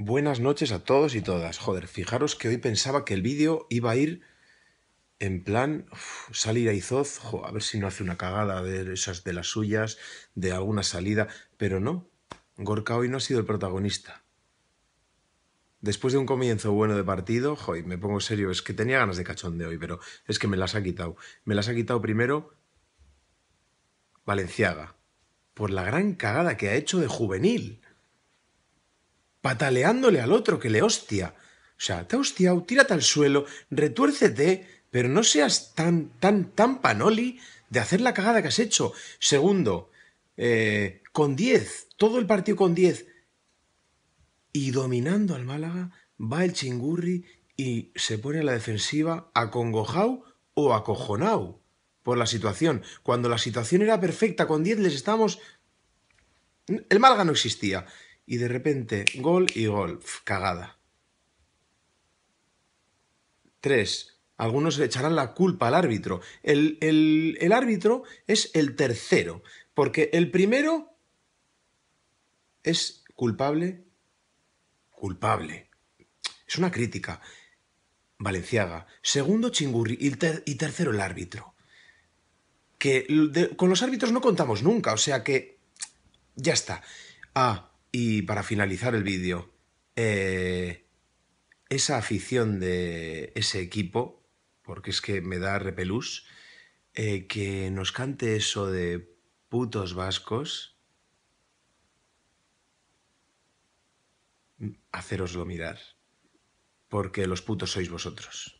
Buenas noches a todos y todas. Joder, fijaros que hoy pensaba que el vídeo iba a ir en plan salir a Izoz, a ver si no hace una cagada de esas de las suyas, de alguna salida, pero no. Gorka hoy no ha sido el protagonista. Después de un comienzo bueno de partido, joder, me pongo serio, es que tenía ganas de cachón de hoy, pero es que me las ha quitado. Me las ha quitado primero Valenciaga, por la gran cagada que ha hecho de juvenil pataleándole al otro que le hostia. O sea, te ha hostiado, tírate al suelo, retuércete, pero no seas tan, tan, tan panoli de hacer la cagada que has hecho. Segundo, eh, con 10, todo el partido con 10, y dominando al Málaga, va el chingurri y se pone a la defensiva acongojao o acojonao por la situación. Cuando la situación era perfecta, con 10 les estamos El Málaga no existía y de repente gol y gol, cagada. 3. Algunos le echarán la culpa al árbitro. El, árbitro es el tercero, porque el primero es culpable. Culpable. Es una crítica. Valenciaga. Segundo, Chingurri. Y, tercero, el árbitro. Que con los árbitros no contamos nunca, o sea que. Ya está. A... Y para finalizar el vídeo, eh, esa afición de ese equipo, porque es que me da repelús, eh, que nos cante eso de putos vascos, mm, haceroslo mirar, porque los putos sois vosotros.